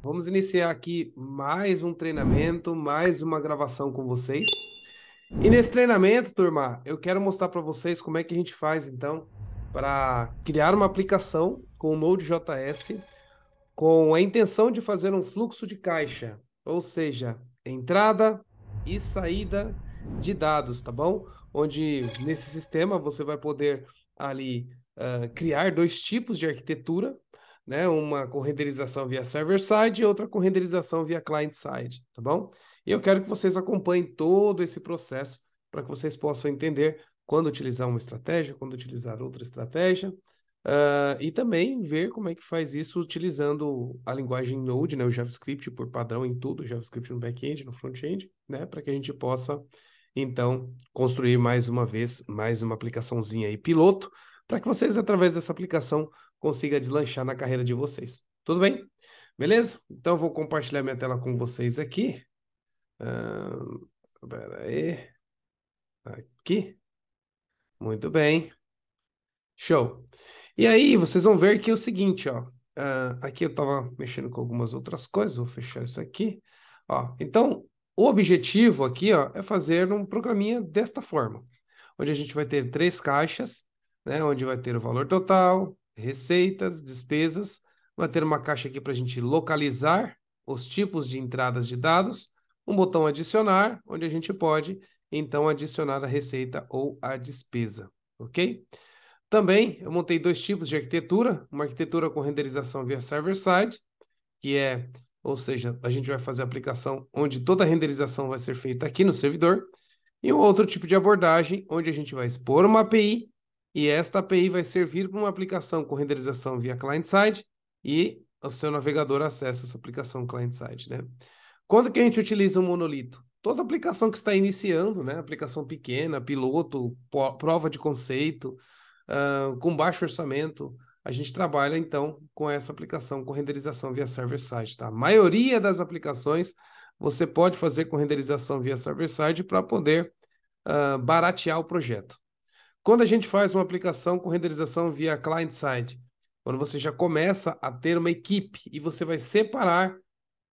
Vamos iniciar aqui mais um treinamento, mais uma gravação com vocês. E nesse treinamento, turma, eu quero mostrar para vocês como é que a gente faz, então, para criar uma aplicação com o Node.js com a intenção de fazer um fluxo de caixa, ou seja, entrada e saída de dados, tá bom? Onde nesse sistema você vai poder ali uh, criar dois tipos de arquitetura, né? Uma com renderização via server-side e outra com renderização via client-side, tá bom? E eu quero que vocês acompanhem todo esse processo para que vocês possam entender quando utilizar uma estratégia, quando utilizar outra estratégia, uh, e também ver como é que faz isso utilizando a linguagem Node, né, o JavaScript por padrão em tudo, JavaScript no back-end, no front-end, né, para que a gente possa então construir mais uma vez mais uma aplicaçãozinha aí piloto para que vocês, através dessa aplicação, consigam deslanchar na carreira de vocês. Tudo bem? Beleza? Então, eu vou compartilhar minha tela com vocês aqui. Uh, ah, aí. Aqui. Muito bem. Show. E aí, vocês vão ver que é o seguinte, ó. Uh, aqui eu estava mexendo com algumas outras coisas, vou fechar isso aqui. Ó, então, o objetivo aqui ó, é fazer um programinha desta forma, onde a gente vai ter três caixas, né? onde vai ter o valor total, receitas, despesas, vai ter uma caixa aqui para a gente localizar os tipos de entradas de dados, um botão adicionar, onde a gente pode, então, adicionar a receita ou a despesa, ok? Também eu montei dois tipos de arquitetura, uma arquitetura com renderização via server-side, que é, ou seja, a gente vai fazer a aplicação onde toda a renderização vai ser feita aqui no servidor, e um outro tipo de abordagem, onde a gente vai expor uma API e esta API vai servir para uma aplicação com renderização via client-side e o seu navegador acessa essa aplicação client-side, né? Quando que a gente utiliza o um monolito? Toda aplicação que está iniciando, né? Aplicação pequena, piloto, prova de conceito, uh, com baixo orçamento, a gente trabalha então com essa aplicação com renderização via server-side, tá? A maioria das aplicações você pode fazer com renderização via server-side para poder uh, baratear o projeto. Quando a gente faz uma aplicação com renderização via client-side, quando você já começa a ter uma equipe e você vai separar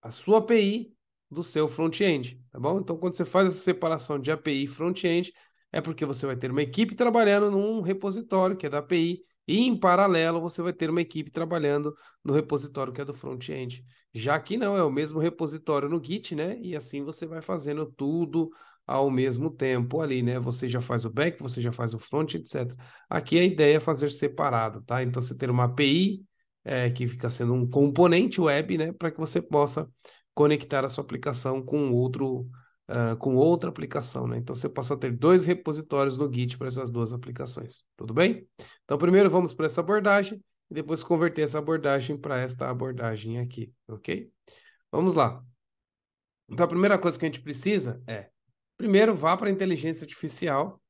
a sua API do seu front-end, tá bom? Então, quando você faz essa separação de API e front-end, é porque você vai ter uma equipe trabalhando num repositório que é da API e em paralelo, você vai ter uma equipe trabalhando no repositório que é do front-end. Já que não, é o mesmo repositório no Git, né? E assim você vai fazendo tudo ao mesmo tempo ali, né? Você já faz o back, você já faz o front, etc. Aqui a ideia é fazer separado, tá? Então você ter uma API é, que fica sendo um componente web, né? Para que você possa conectar a sua aplicação com outro uh, com outra aplicação, né? Então você passa a ter dois repositórios no Git para essas duas aplicações, tudo bem? Então primeiro vamos para essa abordagem e depois converter essa abordagem para esta abordagem aqui, ok? Vamos lá. Então a primeira coisa que a gente precisa é, primeiro vá para a inteligência artificial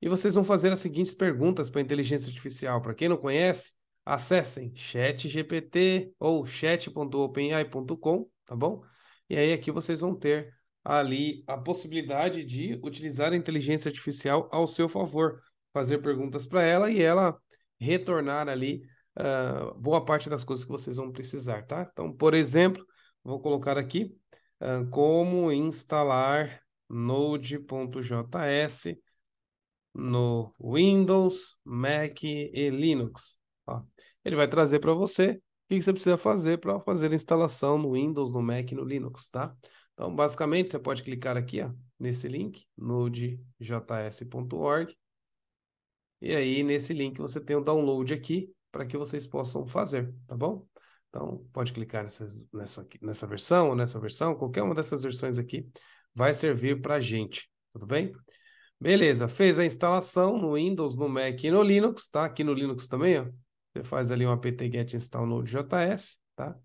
e vocês vão fazer as seguintes perguntas para a inteligência artificial. Para quem não conhece, acessem chatgpt ou chat.openai.com, tá bom? E aí aqui vocês vão ter ali a possibilidade de utilizar a inteligência artificial ao seu favor, fazer perguntas para ela e ela retornar ali uh, boa parte das coisas que vocês vão precisar, tá? Então, por exemplo, vou colocar aqui uh, como instalar node.js no Windows, Mac e Linux. Ó, ele vai trazer para você o que, que você precisa fazer para fazer a instalação no Windows, no Mac e no Linux, tá? Então, basicamente, você pode clicar aqui, ó, nesse link, nodejs.org. E aí, nesse link, você tem o um download aqui para que vocês possam fazer, tá bom? Então, pode clicar nessa, nessa, nessa versão ou nessa versão, qualquer uma dessas versões aqui vai servir para a gente, tudo bem? Beleza, fez a instalação no Windows, no Mac e no Linux, tá? Aqui no Linux também, ó. Você faz ali um apt-get install node.js, tá?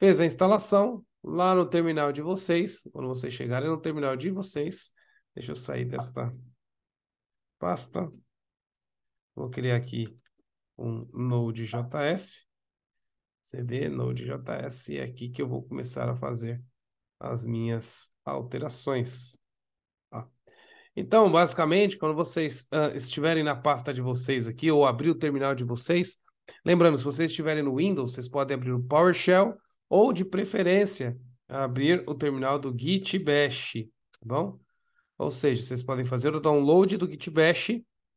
Fez a instalação, lá no terminal de vocês, quando vocês chegarem no terminal de vocês, deixa eu sair desta pasta. Vou criar aqui um Node.js, cd Node.js, e é aqui que eu vou começar a fazer as minhas alterações. Tá? Então, basicamente, quando vocês uh, estiverem na pasta de vocês aqui, ou abrir o terminal de vocês, lembrando, se vocês estiverem no Windows, vocês podem abrir o PowerShell, ou de preferência abrir o terminal do Git Bash, tá bom? Ou seja, vocês podem fazer o download do Git Bash,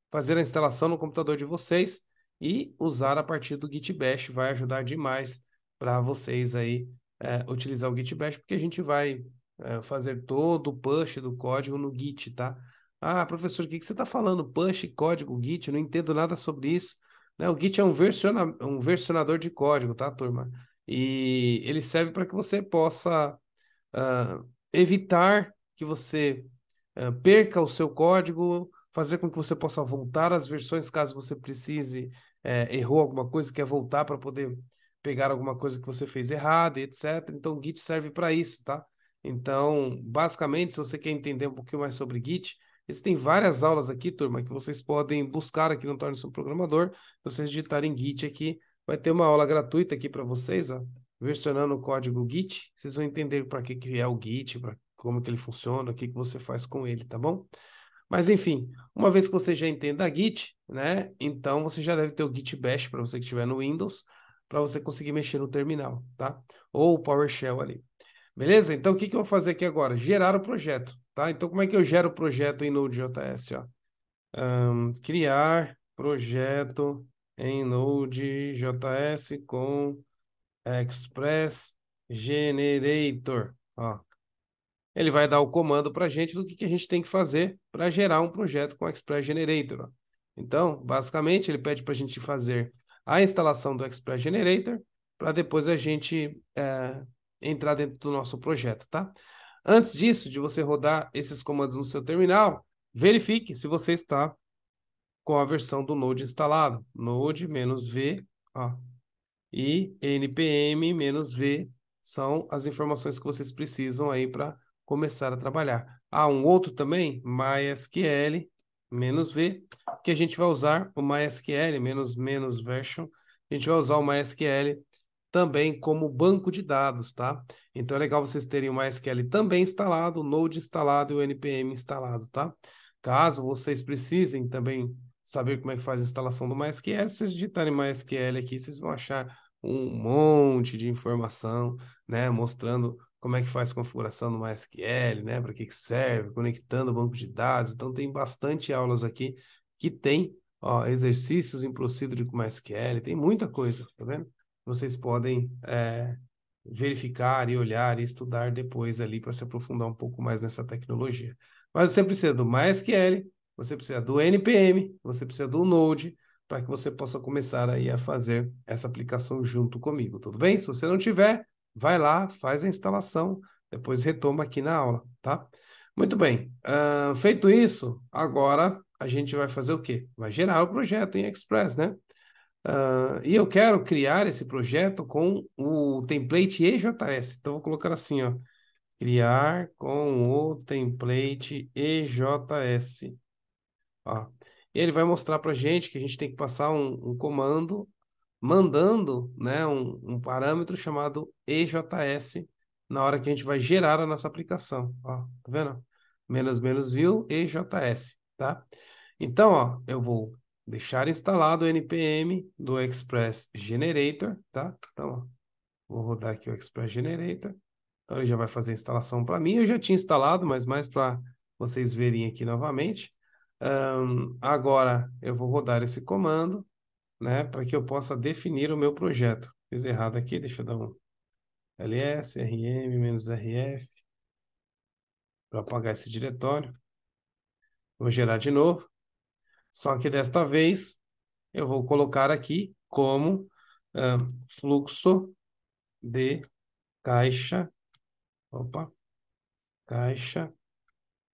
fazer a instalação no computador de vocês e usar a partir do Git Bash vai ajudar demais para vocês aí é, utilizar o Git Bash, porque a gente vai é, fazer todo o push do código no Git, tá? Ah, professor, o que, que você está falando? Push, código, Git, não entendo nada sobre isso. Né? O Git é um, versiona... um versionador de código, tá, turma? E ele serve para que você possa uh, evitar que você uh, perca o seu código, fazer com que você possa voltar às versões caso você precise, uh, errou alguma coisa, quer voltar para poder pegar alguma coisa que você fez errada, etc. Então, o Git serve para isso, tá? Então, basicamente, se você quer entender um pouquinho mais sobre Git, Existem várias aulas aqui, turma, que vocês podem buscar aqui no Torne-se um Programador. Vocês digitarem Git aqui, vai ter uma aula gratuita aqui para vocês, ó, versionando o código Git. Vocês vão entender para que, que é o Git, para como que ele funciona, o que, que você faz com ele, tá bom? Mas enfim, uma vez que você já entenda Git, né? Então você já deve ter o Git Bash para você que estiver no Windows, para você conseguir mexer no terminal, tá? Ou o PowerShell ali. Beleza? Então o que, que eu vou fazer aqui agora? Gerar o projeto, tá? Então como é que eu gero o projeto em Node.js, ó? Um, criar projeto em Node.js com Express Generator. Ó. Ele vai dar o comando para a gente do que, que a gente tem que fazer para gerar um projeto com Express Generator. Ó. Então, basicamente, ele pede para a gente fazer a instalação do Express Generator para depois a gente é, entrar dentro do nosso projeto, tá? Antes disso, de você rodar esses comandos no seu terminal, verifique se você está com a versão do Node instalado. Node menos V ó, e npm menos V são as informações que vocês precisam aí para começar a trabalhar. Há ah, um outro também, MySQL menos V, que a gente vai usar o MySQL menos menos version. A gente vai usar o MySQL também como banco de dados, tá? Então é legal vocês terem o MySQL também instalado, o Node instalado e o npm instalado, tá? Caso vocês precisem também saber como é que faz a instalação do MySQL, se vocês digitarem MySQL aqui, vocês vão achar um monte de informação, né, mostrando como é que faz a configuração do MySQL, né, para que que serve, conectando o banco de dados. Então tem bastante aulas aqui que tem, ó, exercícios em procedure com MySQL, tem muita coisa, tá vendo? Vocês podem é, verificar e olhar e estudar depois ali para se aprofundar um pouco mais nessa tecnologia. Mas eu sempre cedo MySQL, você precisa do NPM, você precisa do Node, para que você possa começar aí a fazer essa aplicação junto comigo, tudo bem? Se você não tiver, vai lá, faz a instalação, depois retoma aqui na aula, tá? Muito bem, uh, feito isso, agora a gente vai fazer o quê? Vai gerar o projeto em Express, né? Uh, e eu quero criar esse projeto com o template EJS. Então, vou colocar assim, ó. Criar com o template EJS. E ele vai mostrar para gente que a gente tem que passar um, um comando mandando né, um, um, parâmetro chamado EJS na hora que a gente vai gerar a nossa aplicação. Ó, tá vendo? Menos menos view EJS, tá? Então, ó, eu vou deixar instalado o npm do Express Generator, tá? Então, ó, vou rodar aqui o Express Generator. Então, ele já vai fazer a instalação para mim. Eu já tinha instalado, mas mais para vocês verem aqui novamente. Um, agora eu vou rodar esse comando, né, para que eu possa definir o meu projeto. Fiz errado aqui, deixa eu dar um ls, rm-rf, para apagar esse diretório. Vou gerar de novo. Só que desta vez eu vou colocar aqui como um, fluxo de caixa, opa, caixa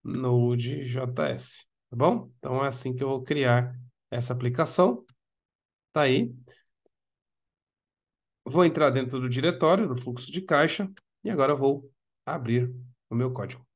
Node.js. Tá bom? Então é assim que eu vou criar essa aplicação. Tá aí. Vou entrar dentro do diretório, do fluxo de caixa, e agora vou abrir o meu código.